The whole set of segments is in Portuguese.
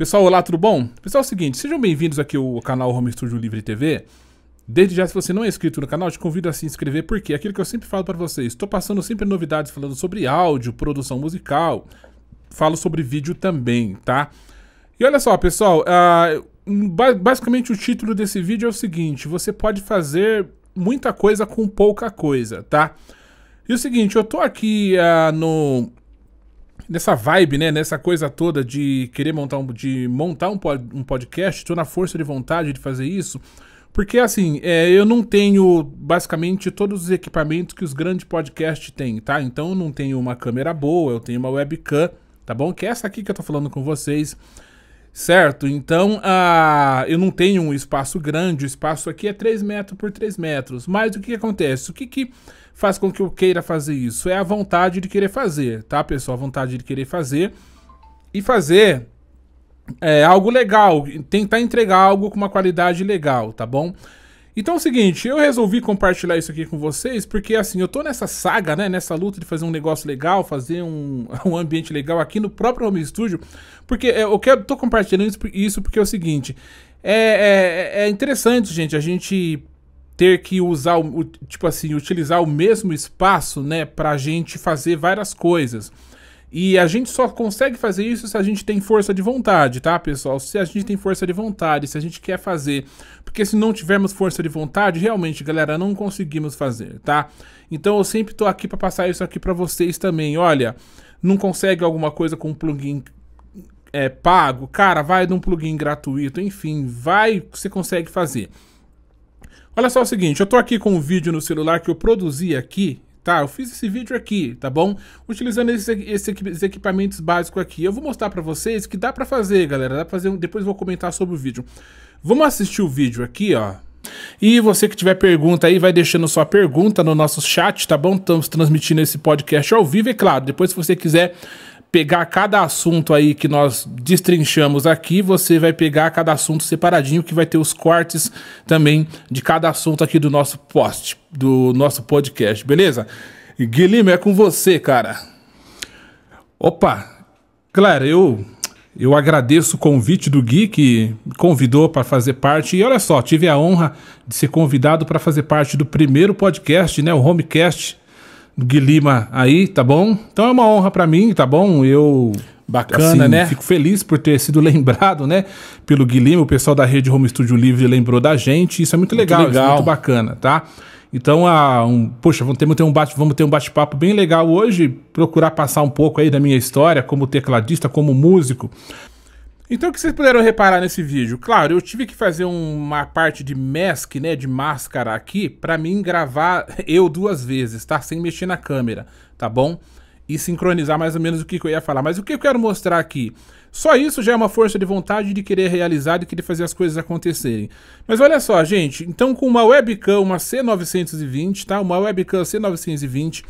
Pessoal, olá, tudo bom? Pessoal, é o seguinte, sejam bem-vindos aqui ao canal Home Studio Livre TV. Desde já, se você não é inscrito no canal, te convido a se inscrever, porque é aquilo que eu sempre falo para vocês, estou passando sempre novidades falando sobre áudio, produção musical, falo sobre vídeo também, tá? E olha só, pessoal, uh, basicamente o título desse vídeo é o seguinte, você pode fazer muita coisa com pouca coisa, tá? E o seguinte, eu tô aqui uh, no nessa vibe, né? Nessa coisa toda de querer montar um, de montar um, pod, um podcast, tô na força de vontade de fazer isso. Porque assim, é, eu não tenho basicamente todos os equipamentos que os grandes podcasts têm, tá? Então eu não tenho uma câmera boa, eu tenho uma webcam, tá bom? Que é essa aqui que eu tô falando com vocês. Certo? Então, ah, eu não tenho um espaço grande, o espaço aqui é 3 metros por 3 metros. Mas o que acontece? O que, que faz com que eu queira fazer isso? É a vontade de querer fazer, tá, pessoal? A vontade de querer fazer e fazer é, algo legal, tentar entregar algo com uma qualidade legal, tá bom? Então é o seguinte, eu resolvi compartilhar isso aqui com vocês, porque assim, eu tô nessa saga, né, nessa luta de fazer um negócio legal, fazer um, um ambiente legal aqui no próprio Home Studio, porque é, eu quero, tô compartilhando isso porque é o seguinte, é, é, é interessante, gente, a gente ter que usar, o, tipo assim, utilizar o mesmo espaço, né, pra gente fazer várias coisas. E a gente só consegue fazer isso se a gente tem força de vontade, tá, pessoal? Se a gente tem força de vontade, se a gente quer fazer. Porque se não tivermos força de vontade, realmente, galera, não conseguimos fazer, tá? Então eu sempre tô aqui para passar isso aqui para vocês também. Olha, não consegue alguma coisa com um plugin é, pago? Cara, vai num plugin gratuito, enfim, vai que você consegue fazer. Olha só o seguinte, eu tô aqui com um vídeo no celular que eu produzi aqui, Tá, eu fiz esse vídeo aqui, tá bom? Utilizando esses, equipamentos básicos aqui. Eu vou mostrar pra vocês que dá pra fazer, galera. Dá pra fazer, um... depois vou comentar sobre o vídeo. Vamos assistir o vídeo aqui, ó. E você que tiver pergunta aí, vai deixando sua pergunta no nosso chat, tá bom? Estamos transmitindo esse podcast ao vivo, é claro. Depois, se você quiser pegar cada assunto aí que nós destrinchamos aqui, você vai pegar cada assunto separadinho, que vai ter os cortes também de cada assunto aqui do nosso post, do nosso podcast, beleza? Guilherme, é com você, cara. Opa, claro, eu eu agradeço o convite do Gui que convidou para fazer parte. E olha só, tive a honra de ser convidado para fazer parte do primeiro podcast, né, o Homecast Guilima aí, tá bom? Então é uma honra para mim, tá bom? Eu Bacana, assim, né? Fico feliz por ter sido lembrado, né? Pelo Guilima o pessoal da rede Home Studio Livre lembrou da gente. Isso é muito legal, muito, legal. É muito bacana, tá? Então, a um, poxa, vamos ter, vamos ter um bate, vamos ter um bate-papo bem legal hoje, procurar passar um pouco aí da minha história como tecladista, como músico, então o que vocês puderam reparar nesse vídeo? Claro, eu tive que fazer uma parte de mask, né, de máscara aqui, pra mim gravar eu duas vezes, tá? Sem mexer na câmera, tá bom? E sincronizar mais ou menos o que, eu ia falar. Mas o que eu quero mostrar aqui? Só isso já é uma força de vontade de querer realizar, de querer fazer as coisas acontecerem. Mas olha só, gente, então com uma webcam, uma C920, tá? Uma webcam C920...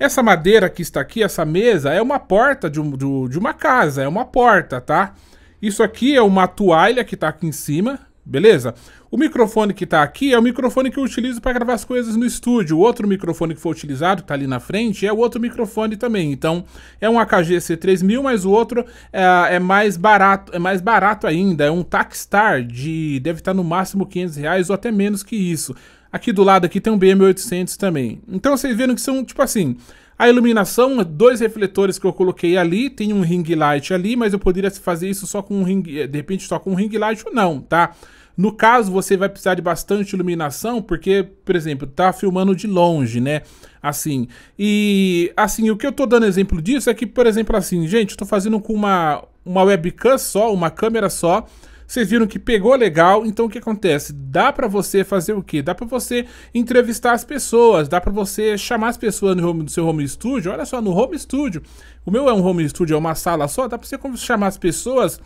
Essa madeira que está aqui, essa mesa, é uma porta de, um, de, de uma casa, é uma porta, tá? Isso aqui é uma toalha que está aqui em cima, beleza? O microfone que está aqui é o microfone que eu utilizo para gravar as coisas no estúdio. O outro microfone que foi utilizado, que está ali na frente, é o outro microfone também. Então, é um AKG-C3000, mas o outro é, é, mais barato, é mais barato ainda. É um Taxstar, de, deve estar tá no máximo 500 reais ou até menos que isso. Aqui do lado aqui tem um BM800 também. Então, vocês viram que são, tipo assim... A iluminação, dois refletores que eu coloquei ali, tem um ring light ali, mas eu poderia fazer isso só com um ring, eh, de repente só com um ring light ou não, tá? No caso, você vai precisar de bastante iluminação, porque, por exemplo, tá filmando de longe, né? Assim. E assim, o que eu tô dando exemplo disso é que, por exemplo, assim, gente, eu tô fazendo com uma uma webcam só, uma câmera só. Vocês viram que pegou legal, então o que acontece? Dá para você fazer o quê? Dá para você entrevistar as pessoas, dá para você chamar as pessoas no, home, no seu home studio. Olha só, no home studio. O meu é um home studio, é uma sala só, dá para você chamar as pessoas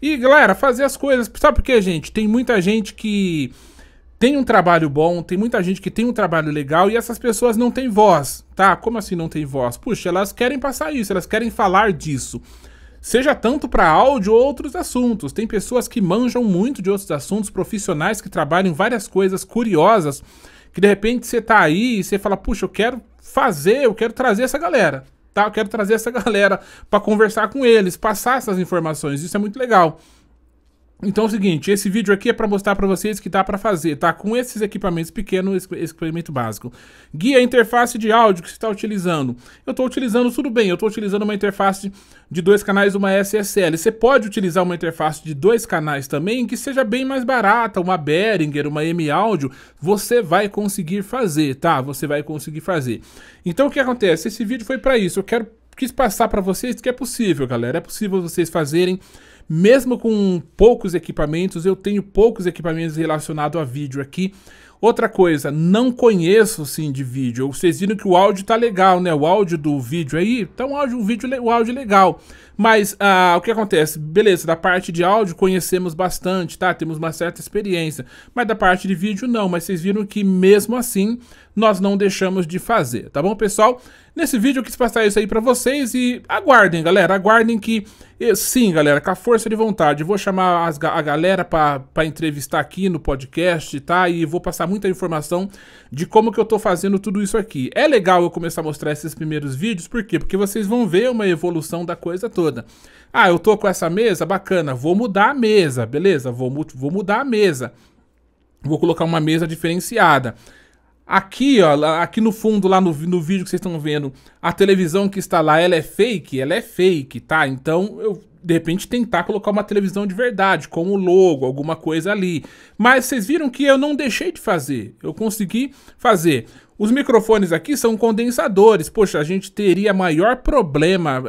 e, galera, fazer as coisas. Sabe por quê, gente? Tem muita gente que tem um trabalho bom, tem muita gente que tem um trabalho legal e essas pessoas não têm voz, tá? Como assim não tem voz? Puxa, elas querem passar isso, elas querem falar disso. Seja tanto para áudio ou outros assuntos. Tem pessoas que manjam muito de outros assuntos, profissionais que trabalham em várias coisas curiosas, que de repente você tá aí e você fala: "Puxa, eu quero fazer, eu quero trazer essa galera". Tá? Eu quero trazer essa galera para conversar com eles, passar essas informações. Isso é muito legal. Então é o seguinte, esse vídeo aqui é para mostrar para vocês que dá para fazer, tá? Com esses equipamentos pequenos, esse equipamento básico. Guia interface de áudio que você está utilizando. Eu estou utilizando, tudo bem, eu estou utilizando uma interface de dois canais, uma SSL. Você pode utilizar uma interface de dois canais também, que seja bem mais barata, uma Behringer, uma M-Audio, você vai conseguir fazer, tá? Você vai conseguir fazer. Então o que acontece? Esse vídeo foi para isso, eu quero, quis passar para vocês que é possível, galera. É possível vocês fazerem mesmo com poucos equipamentos, eu tenho poucos equipamentos relacionados a vídeo aqui. Outra coisa, não conheço sim de vídeo. Vocês viram que o áudio tá legal, né? O áudio do vídeo aí, tá um áudio, um vídeo, o áudio legal. Mas ah, o que acontece? Beleza, da parte de áudio conhecemos bastante, tá? Temos uma certa experiência. Mas da parte de vídeo não, mas vocês viram que mesmo assim nós não deixamos de fazer, tá bom, pessoal? Nesse vídeo eu quis passar isso aí para vocês e aguardem, galera, aguardem que eh, sim, galera, com a força de vontade, eu vou chamar as, a galera para entrevistar aqui no podcast, tá? E vou passar muito muita informação de como que eu tô fazendo tudo isso aqui. É legal eu começar a mostrar esses primeiros vídeos, por quê? Porque vocês vão ver uma evolução da coisa toda. Ah, eu tô com essa mesa, bacana, vou mudar a mesa, beleza? Vou, vou mudar a mesa. Vou colocar uma mesa diferenciada. Aqui, ó, aqui no fundo, lá no, no vídeo que vocês estão vendo, a televisão que está lá, ela é fake? Ela é fake, tá? Então, eu de repente tentar colocar uma televisão de verdade, como logo, alguma coisa ali. Mas vocês viram que eu não deixei de fazer, eu consegui fazer. Os microfones aqui são condensadores. Poxa, a gente teria maior problema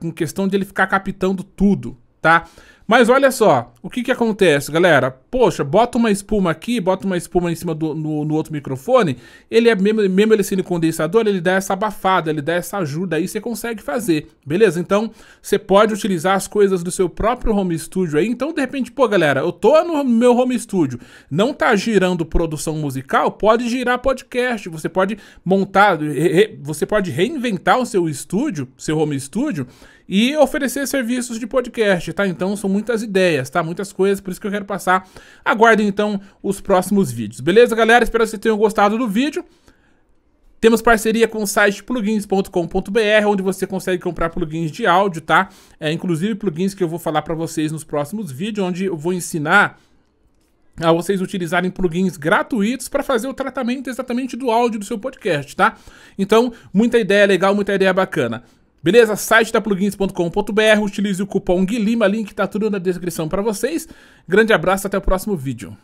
com eh, em questão de ele ficar captando tudo, tá? Mas olha só, o que que acontece, galera? Poxa, bota uma espuma aqui, bota uma espuma em cima do no, no outro microfone, ele é mesmo, mesmo ele sendo condensador, ele dá essa abafada, ele dá essa ajuda aí, você consegue fazer, beleza? Então, você pode utilizar as coisas do seu próprio home studio aí. Então, de repente, pô, galera, eu tô no meu home studio, não tá girando produção musical, pode girar podcast, você pode montar, re, você pode reinventar o seu estúdio, seu home studio e oferecer serviços de podcast, tá? Então, são muitas ideias, tá? Muitas coisas, por isso que eu quero passar. Aguardem então os próximos vídeos. Beleza, galera? Espero que vocês tenham gostado do vídeo. Temos parceria com o site plugins.com.br, onde você consegue comprar plugins de áudio, tá? É, inclusive plugins que eu vou falar para vocês nos próximos vídeos, onde eu vou ensinar a vocês utilizarem plugins gratuitos para fazer o tratamento exatamente do áudio do seu podcast, tá? Então, muita ideia legal, muita ideia bacana. Beleza? Site da plugins.com.br, utilize o cupom GUILIMA, link tá tudo na descrição para vocês. Grande abraço, até o próximo vídeo.